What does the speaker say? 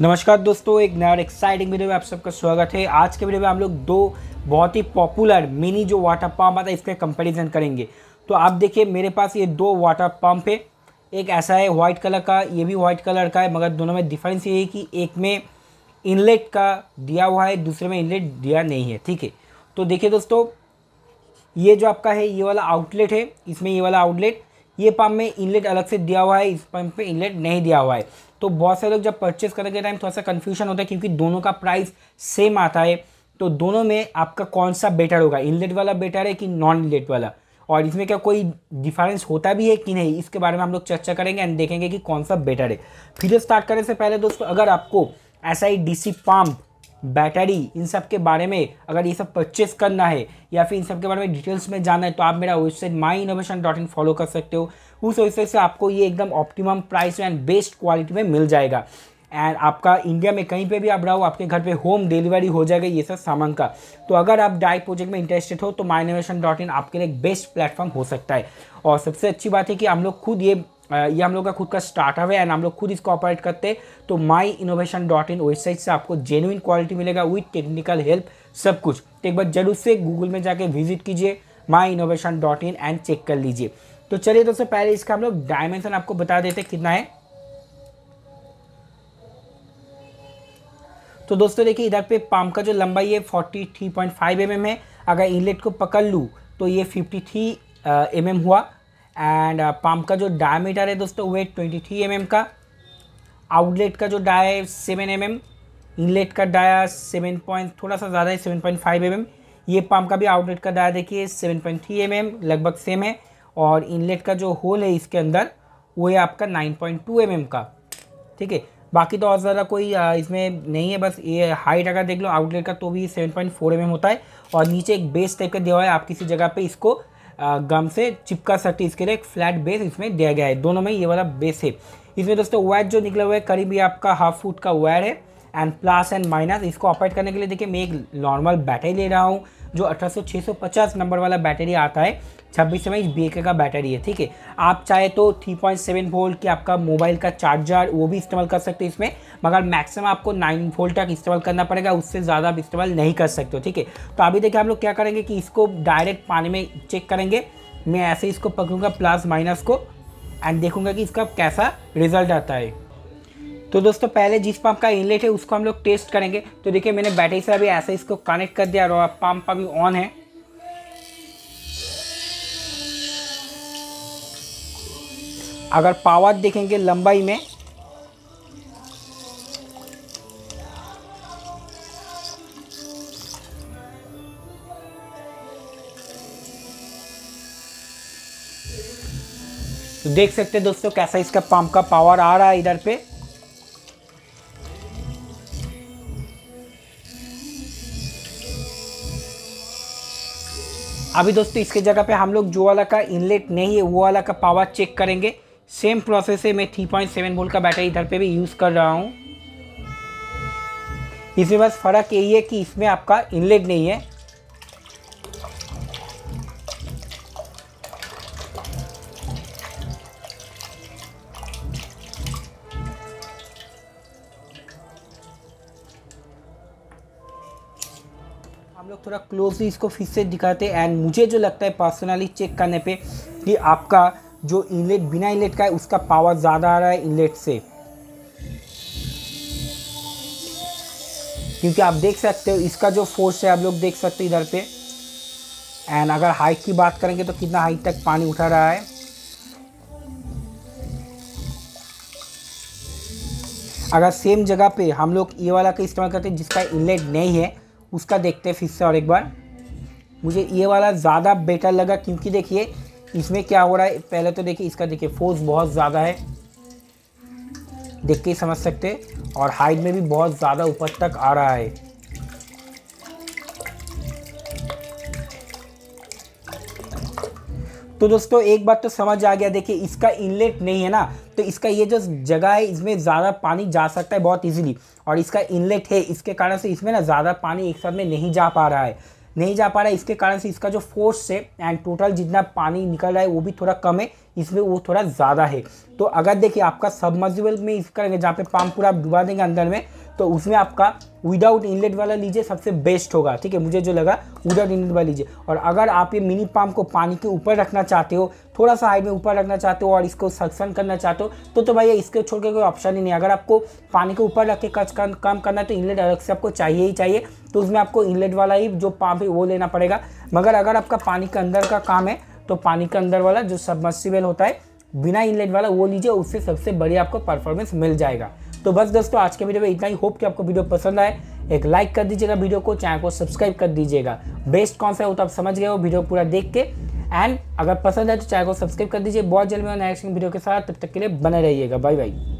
नमस्कार दोस्तों एक नया और एक्साइटिंग वीडियो में आप सबका स्वागत है आज के वीडियो में हम लोग दो बहुत ही पॉपुलर मिनी जो वाटर पंप आता है इसका कंपैरिजन करेंगे तो आप देखिए मेरे पास ये दो वाटर पंप है एक ऐसा है वाइट कलर का ये भी वाइट कलर का है मगर दोनों में डिफरेंस ये है कि एक में इनलेट का दिया हुआ है दूसरे में इनलेट दिया नहीं है ठीक है तो देखिए दोस्तों ये जो आपका है ये वाला आउटलेट है इसमें ये वाला आउटलेट ये पंप में इनलेट अलग से दिया हुआ है इस पंप पे इनलेट नहीं दिया हुआ है तो बहुत से लोग जब परचेस करने के टाइम थोड़ा सा कन्फ्यूजन होता है क्योंकि दोनों का प्राइस सेम आता है तो दोनों में आपका कौन सा बेटर होगा इनलेट वाला बेटर है कि नॉन इनलेट वाला और इसमें क्या कोई डिफरेंस होता भी है कि नहीं इसके बारे में हम लोग चर्चा करेंगे एंड देखेंगे कि कौन सा बेटर है फिर स्टार्ट करने से पहले दोस्तों अगर आपको S I D C pump battery इन सब के बारे में अगर ये सब परचेस करना है या फिर इन सब के बारे में डिटेल्स में जाना है तो आप मेरा website my innovation dot in follow कर सकते हो उस वेबसाइट से आपको ये एकदम ऑप्टिमम प्राइस में एंड बेस्ट क्वालिटी में मिल जाएगा एंड आपका इंडिया में कहीं पे भी आप रहो आपके घर पे होम डिलीवरी हो जाएगा ये सब सामान का तो अगर आप डाई प्रोजेक्ट में इंटरेस्टेड हो तो माई इनोवेशन डॉट इन आपके लिए बेस्ट प्लेटफॉर्म हो सकता है और सबसे अच्छी बात है कि हम लोग खुद ये ये हम लोग का खुद का स्टार्टअप है एंड हम लोग खुद इसको ऑपरेट करते हैं तो my innovation dot in website से आपको जेन्यून क्वालिटी मिलेगा विथ टेक्निकल हेल्प सब कुछ तो एक बार जरूर से गूगल में जाके विजिट कीजिए my innovation dot in and check कर लीजिए तो चलिए दोस्तों पहले इसका हम लोग डायमेंशन आपको बता देते कितना है तो दोस्तों देखिए इधर पे पाम का जो लंबाई है forty three point five M M है अगर इनलेट को पकड़ लूँ तो ये फिफ्टी थ्री एम एम हुआ एंड पंप uh, का जो डायमीटर है दोस्तों वेट ट्वेंटी थ्री एम का आउटलेट का जो डाया है सेवन एम एम इनलेट का डाया सेवन पॉइंट थोड़ा सा ज़्यादा है seven point five M M ये पम्प का भी आउटलेट का डाया देखिए seven point three M M लगभग सेम है और इनलेट का जो होल है इसके अंदर वो है आपका nine point two M M का ठीक है बाकी तो और ज़्यादा कोई इसमें नहीं है बस ये हाइट अगर देख लो आउटलेट का तो भी seven point four M M होता है और नीचे एक बेस टाइप का दिया हुआ है आप किसी जगह पर इसको गम से चिपका है इसके लिए एक फ्लैट बेस इसमें दिया गया है दोनों में ये वाला बेस है इसमें दोस्तों वायर जो निकला हुआ है करीब ये आपका हाफ फुट का वायर है एंड प्लस एंड माइनस इसको ऑपरेट करने के लिए देखिए मैं एक नॉर्मल बैटरी ले रहा हूँ जो अठारह सौ नंबर वाला बैटरी आता है छब्बीस एम बी का बैटरी है ठीक है आप चाहे तो 3.7 वोल्ट की आपका मोबाइल का चार्जर वो भी इस्तेमाल कर सकते हो इसमें मगर मैक्सिमम आपको 9 वोल्ट तक इस्तेमाल करना पड़ेगा उससे ज़्यादा आप इस्तेमाल नहीं कर सकते हो ठीक है तो अभी देखिए हम लोग क्या करेंगे कि इसको डायरेक्ट पानी में चेक करेंगे मैं ऐसे इसको पकड़ूंगा प्लस माइनस को एंड देखूँगा कि इसका कैसा रिजल्ट आता है तो दोस्तों पहले जिस पंप का इनलेट है उसको हम लोग टेस्ट करेंगे तो देखिए मैंने बैटरी से अभी ऐसे इसको कनेक्ट कर दिया और पंप अभी ऑन है अगर पावर देखेंगे लंबाई में तो देख सकते हैं दोस्तों कैसा इसका पंप का पावर आ रहा है इधर पे अभी दोस्तों इसके जगह पे हम लोग जो वाला का इनलेट नहीं है वो वाला का पावर चेक करेंगे सेम प्रोसेस है मैं थ्री पॉइंट सेवन वोल्ट का बैटरी इधर पे भी यूज़ कर रहा हूँ इसमें बस फ़र्क यही है कि इसमें आपका इनलेट नहीं है हम लोग थोड़ा क्लोजली इसको फिर से दिखाते एंड मुझे जो लगता है पर्सनली चेक करने पे कि आपका जो इनलेट बिना इनलेट का है उसका पावर ज़्यादा आ रहा है इनलेट से क्योंकि आप देख सकते हो इसका जो फोर्स है आप लोग देख सकते हो इधर पे एंड अगर हाइट की बात करेंगे तो कितना हाइट तक पानी उठा रहा है अगर सेम जगह पे हम लोग ये वाला का इस्तेमाल करते हैं जिसका इनलेट नहीं है उसका देखते हैं फिर से और एक बार मुझे ये वाला ज़्यादा बेटर लगा क्योंकि देखिए इसमें क्या हो रहा है पहले तो देखिए इसका देखिए फोर्स बहुत ज़्यादा है देख के ही समझ सकते और हाइट में भी बहुत ज़्यादा ऊपर तक आ रहा है तो दोस्तों एक बात तो समझ आ गया देखिए इसका इनलेट नहीं है ना तो इसका ये जो जगह है इसमें ज़्यादा पानी जा सकता है बहुत इजीली और इसका इनलेट है इसके कारण से इसमें ना ज़्यादा पानी एक साथ में नहीं जा पा रहा है नहीं जा पा रहा है इसके कारण से इसका जो फोर्स है एंड टोटल जितना पानी निकल रहा है वो भी थोड़ा कम है इसमें वो थोड़ा ज़्यादा है तो अगर देखिए आपका सबमर्सिबल में इसका जहाँ पे पाम पूरा डुबा देंगे अंदर में तो उसमें आपका विदाउट इनलेट वाला लीजिए सबसे बेस्ट होगा ठीक है मुझे जो लगा विदाउट इनलेट वाला लीजिए और अगर आप ये मिनी पाम को पानी के ऊपर रखना चाहते हो थोड़ा सा हाइट में ऊपर रखना चाहते हो और इसको सक्सन करना चाहते हो तो तो भाई इसके छोड़ के कोई ऑप्शन ही नहीं अगर आपको पानी के ऊपर रख के कच काम करना है तो इनलेट अलग से आपको चाहिए ही चाहिए तो उसमें आपको इनलेट वाला ही जो पाम्प है वो लेना पड़ेगा मगर अगर आपका पानी के अंदर का काम है तो पानी के अंदर वाला जो सबमर्सिबल होता है बिना इनलेट वाला वो लीजिए उससे सबसे बढ़िया आपको परफॉर्मेंस मिल जाएगा तो बस दोस्तों आज के वीडियो में इतना ही होप कि आपको वीडियो पसंद आए एक लाइक कर दीजिएगा वीडियो को चैनल को सब्सक्राइब कर दीजिएगा बेस्ट कौन सा हो तो आप समझ गए हो वीडियो पूरा देख के एंड अगर पसंद है तो चैनल को सब्सक्राइब कर दीजिए बहुत जल्द में नेक्स्ट वीडियो के साथ तब तक के लिए बने रहिएगा बाय बाय